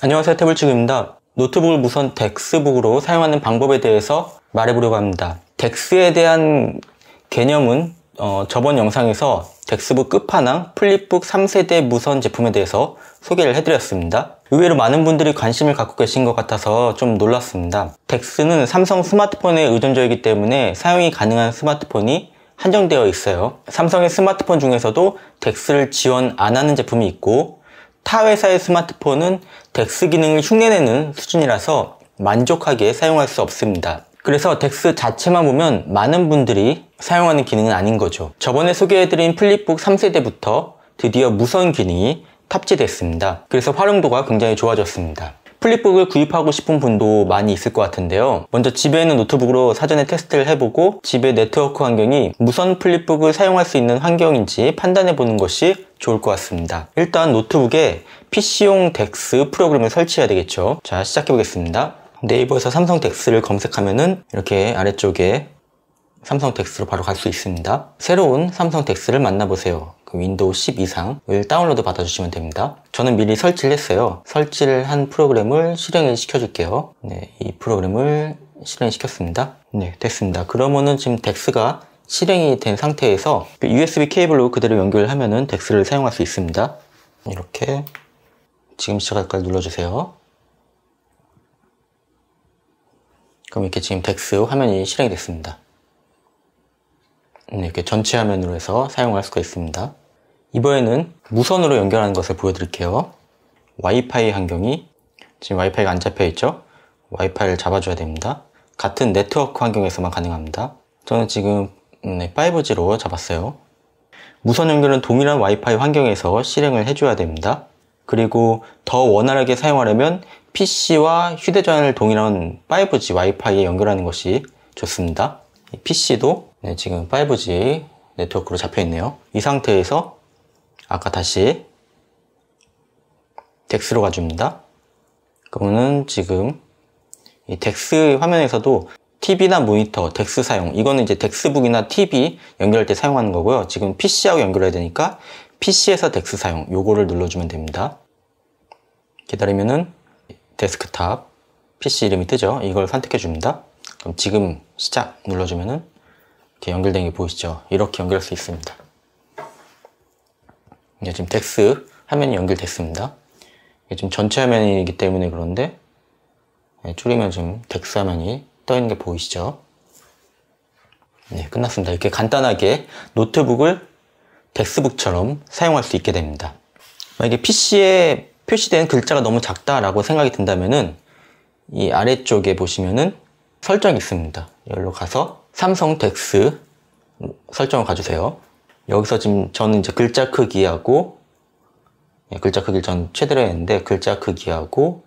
안녕하세요 태블치구입니다 노트북을 무선 덱스북으로 사용하는 방법에 대해서 말해보려고 합니다 덱스에 대한 개념은 어, 저번 영상에서 덱스북 끝판왕 플립북 3세대 무선 제품에 대해서 소개를 해드렸습니다 의외로 많은 분들이 관심을 갖고 계신 것 같아서 좀 놀랐습니다 덱스는 삼성 스마트폰의 의존적이기 때문에 사용이 가능한 스마트폰이 한정되어 있어요 삼성의 스마트폰 중에서도 덱스를 지원 안 하는 제품이 있고 타 회사의 스마트폰은 덱스 기능을 흉내내는 수준이라서 만족하게 사용할 수 없습니다. 그래서 덱스 자체만 보면 많은 분들이 사용하는 기능은 아닌 거죠. 저번에 소개해드린 플립북 3세대부터 드디어 무선 기능이 탑재됐습니다. 그래서 활용도가 굉장히 좋아졌습니다. 플립북을 구입하고 싶은 분도 많이 있을 것 같은데요. 먼저 집에 있는 노트북으로 사전에 테스트를 해보고 집의 네트워크 환경이 무선 플립북을 사용할 수 있는 환경인지 판단해보는 것이 좋을 것 같습니다. 일단 노트북에 PC용 덱스 프로그램을 설치해야 되겠죠. 자, 시작해보겠습니다. 네이버에서 삼성 덱스를 검색하면은 이렇게 아래쪽에 삼성 덱스로 바로 갈 수 있습니다. 새로운 삼성 덱스를 만나보세요. 윈도우 그 10 이상을 다운로드 받아주시면 됩니다. 저는 미리 설치를 했어요. 설치를 한 프로그램을 실행을 시켜줄게요. 네, 이 프로그램을 실행시켰습니다. 네, 됐습니다. 그러면은 지금 덱스가 실행이 된 상태에서 그 USB 케이블로 그대로 연결을 하면은 덱스를 사용할 수 있습니다. 이렇게 지금 시작할까요? 눌러주세요. 그럼 이렇게 지금 덱스 화면이 실행이 됐습니다. 음, 이렇게 전체 화면으로 해서 사용할 수가 있습니다. 이번에는 무선으로 연결하는 것을 보여드릴게요. 와이파이 환경이 지금 와이파이가 안 잡혀 있죠? 와이파이를 잡아줘야 됩니다. 같은 네트워크 환경에서만 가능합니다. 저는 지금 5G로 음, 잡았어요. 무선 연결은 동일한 와이파이 환경에서 실행을 해줘야 됩니다. 그리고 더 원활하게 사용하려면 PC와 휴대전화를 동일한 5G 와이파이에 연결하는 것이 좋습니다. PC도 네, 지금 5G 네트워크로 잡혀 있네요. 이 상태에서 아까 다시 덱스로 가줍니다. 그러면은 지금 이 덱스 화면에서도 TV나 모니터, 덱스 사용 이거는 이제 덱스북이나 TV 연결할 때 사용하는 거고요. 지금 PC하고 연결해야 되니까 PC에서 덱스 사용 요거를 눌러주면 됩니다. 기다리면은 데스크탑 PC 이름이 뜨죠. 이걸 선택해 줍니다. 그럼 지금 시작 눌러주면은 이렇게 연결된 게 보이시죠? 이렇게 연결할 수 있습니다. 이게 지금 덱스 화면이 연결됐습니다. 이게 지금 전체 화면이기 때문에 그런데 네, 줄이면 지금 덱스 화면이 떠 있는 게 보이시죠? 네, 끝났습니다. 이렇게 간단하게 노트북을 덱스북처럼 사용할 수 있게 됩니다. 만약에 PC에 표시된 글자가 너무 작다라고 생각이 든다면은 이 아래쪽에 보시면은 설정이 있습니다. 여기로 가서 삼성 덱스 설정을 가주세요. 여기서 지금 저는 이제 글자 크기하고 예, 글자 크기를 전 최대로 했는데 글자 크기하고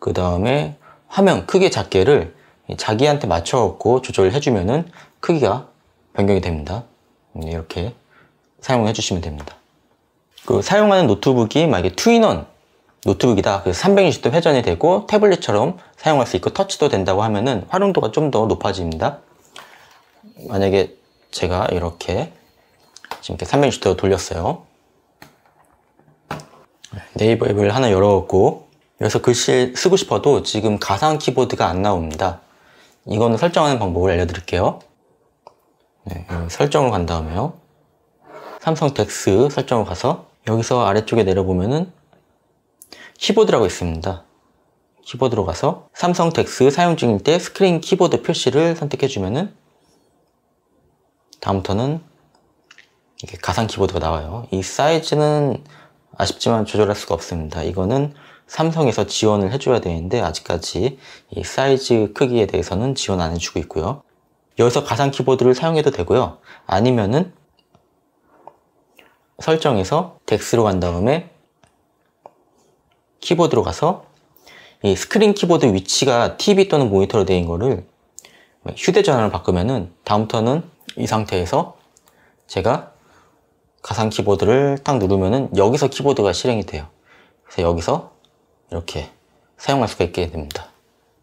그 다음에 화면 크기 작게를 자기한테 맞춰갖고 조절을 해주면은 크기가 변경이 됩니다. 음, 이렇게 사용해 주시면 됩니다. 그 사용하는 노트북이 만약에 투인원 노트북이다. 그래서 360도 회전이 되고 태블릿처럼 사용할 수 있고 터치도 된다고 하면은 활용도가 좀 더 높아집니다. 만약에 제가 이렇게 지금 이렇게 360도 돌렸어요. 네, 네이버 앱을 하나 열어갖고 여기서 글씨 를 쓰고 싶어도 지금 가상 키보드가 안 나옵니다. 이거는 설정하는 방법을 알려드릴게요. 네, 설정으로 간 다음에요. 삼성 덱스 설정으로 가서 여기서 아래쪽에 내려보면은 키보드라고 있습니다. 키보드로 가서 삼성 덱스 사용 중일 때 스크린 키보드 표시를 선택해주면은 다음부터는 이렇게 가상 키보드가 나와요. 이 사이즈는 아쉽지만 조절할 수가 없습니다. 이거는 삼성에서 지원을 해줘야 되는데 아직까지 이 사이즈 크기에 대해서는 지원 안 해주고 있고요. 여기서 가상 키보드를 사용해도 되고요. 아니면은 설정에서 덱스로 간 다음에 키보드로 가서 이 스크린 키보드 위치가 TV 또는 모니터로 되어 있는 거를 휴대전화로 바꾸면은 다음부터는 이 상태에서 제가 가상 키보드를 딱 누르면은 여기서 키보드가 실행이 돼요. 그래서 여기서 이렇게 사용할 수가 있게 됩니다.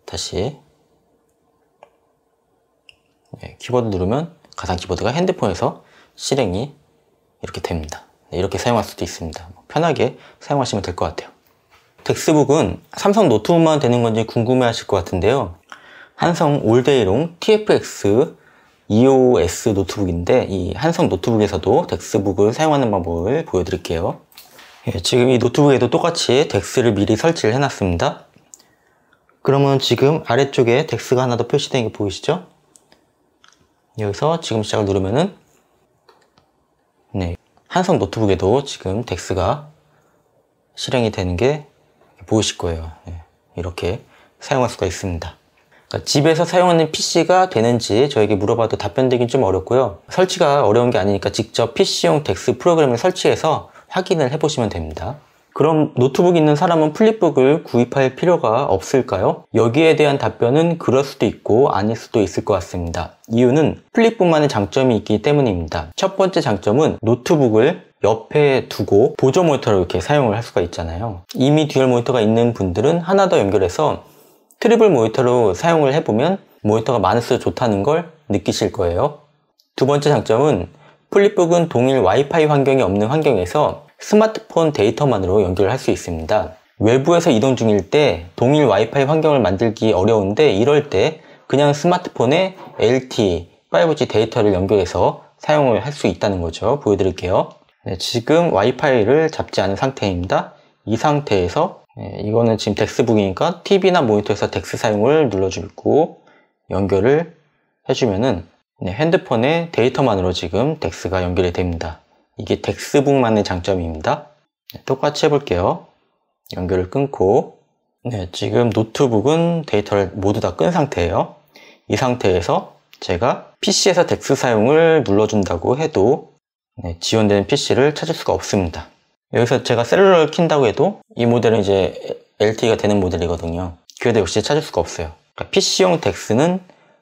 다시 네, 키보드 누르면 가상 키보드가 핸드폰에서 실행이 이렇게 됩니다. 네, 이렇게 사용할 수도 있습니다. 편하게 사용하시면 될 것 같아요. 덱스북은 삼성 노트북만 되는 건지 궁금해 하실 것 같은데요. 한성 올데이롱 TFX e o s 노트북인데 이 한성 노트북에서도 덱스북을 사용하는 방법을 보여드릴게요. 예, 지금 이 노트북에도 똑같이 덱스를 미리 설치를 해놨습니다. 그러면 지금 아래쪽에 덱스가 하나 더 표시된 게 보이시죠? 여기서 지금 시작을 누르면은 네, 한성 노트북에도 지금 덱스가 실행이 되는 게 보이실 거예요. 예, 이렇게 사용할 수가 있습니다. 그러니까 집에서 사용하는 PC가 되는지 저에게 물어봐도 답변되긴좀 어렵고요. 설치가 어려운 게 아니니까 직접 PC용 덱스 프로그램을 설치해서 확인을 해보시면 됩니다. 그럼 노트북 있는 사람은 플립북을 구입할 필요가 없을까요? 여기에 대한 답변은 그럴 수도 있고 아닐 수도 있을 것 같습니다. 이유는 플립북만의 장점이 있기 때문입니다. 첫 번째 장점은 노트북을 옆에 두고 보조 모니터로 이렇게 사용을 할 수가 있잖아요 이미 듀얼 모니터가 있는 분들은 하나 더 연결해서 트리블 모니터로 사용을 해보면 모니터가 많을수록 좋다는 걸 느끼실 거예요 두 번째 장점은 플립북은 동일 와이파이 환경이 없는 환경에서 스마트폰 데이터만으로 연결할 수 있습니다 외부에서 이동 중일 때 동일 와이파이 환경을 만들기 어려운데 이럴 때 그냥 스마트폰에 LTE, 5G 데이터를 연결해서 사용을 할 수 있다는 거죠 보여드릴게요 네, 지금 와이파이를 잡지 않은 상태입니다. 이 상태에서 네, 이거는 지금 덱스북이니까 TV나 모니터에서 덱스 사용을 눌러주고 연결을 해주면은 네, 핸드폰의 데이터만으로 지금 덱스가 연결이 됩니다. 이게 덱스북만의 장점입니다. 네, 똑같이 해볼게요. 연결을 끊고 네, 지금 노트북은 데이터를 모두 다 끈 상태예요. 이 상태에서 제가 PC에서 덱스 사용을 눌러준다고 해도 네, 지원되는 PC를 찾을 수가 없습니다. 여기서 제가 셀룰러를 킨다고 해도 이 모델은 이제 LTE가 되는 모델이거든요. 그래도 역시 찾을 수가 없어요. 그러니까 PC용 덱스는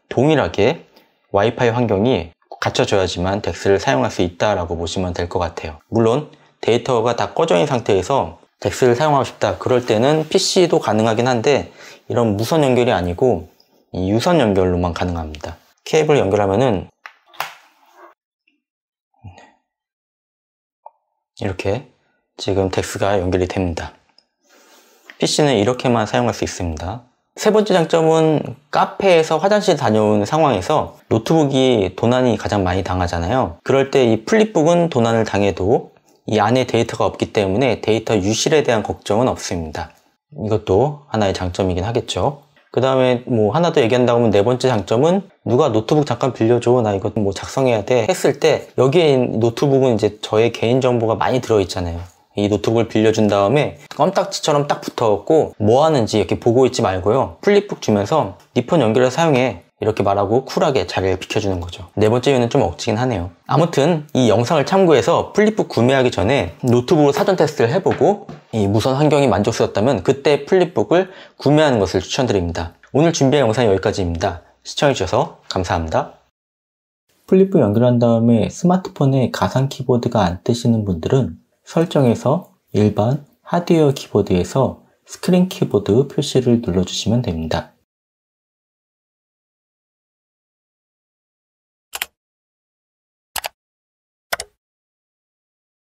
동일하게 와이파이 환경이 갖춰져야지만 덱스를 사용할 수 있다라고 보시면 될 것 같아요. 물론 데이터가 다 꺼져 있는 상태에서 덱스를 사용하고 싶다 그럴 때는 PC도 가능하긴 한데 이런 무선 연결이 아니고 유선 연결로만 가능합니다. 케이블 연결하면은 이렇게 지금 덱스가 연결이 됩니다. PC는 이렇게만 사용할 수 있습니다. 세 번째 장점은 카페에서 화장실 다녀온 상황에서 노트북이 도난이 가장 많이 당하잖아요. 그럴 때 이 플립북은 도난을 당해도 이 안에 데이터가 없기 때문에 데이터 유실에 대한 걱정은 없습니다. 이것도 하나의 장점이긴 하겠죠. 그 다음에 뭐 하나 더 얘기한다고 하면 네 번째 장점은 누가 노트북 잠깐 빌려줘 나 이거 뭐 작성해야 돼 했을 때 여기에 노트북은 이제 저의 개인정보가 많이 들어있잖아요 이 노트북을 빌려준 다음에 껌딱지처럼 딱 붙어갖고 뭐 하는지 이렇게 보고 있지 말고요 플립북 주면서 니폰연결을 네 사용해 이렇게 말하고 쿨하게 자리를 비켜주는 거죠. 네 번째 이유는 좀 억지긴 하네요. 아무튼 이 영상을 참고해서 플립북 구매하기 전에 노트북으로 사전 테스트를 해보고 이 무선 환경이 만족스럽다면 그때 플립북을 구매하는 것을 추천드립니다. 오늘 준비한 영상이 여기까지입니다. 시청해주셔서 감사합니다. 플립북 연결한 다음에 스마트폰에 가상 키보드가 안 뜨시는 분들은 설정에서 일반 하드웨어 키보드에서 스크린 키보드 표시를 눌러주시면 됩니다.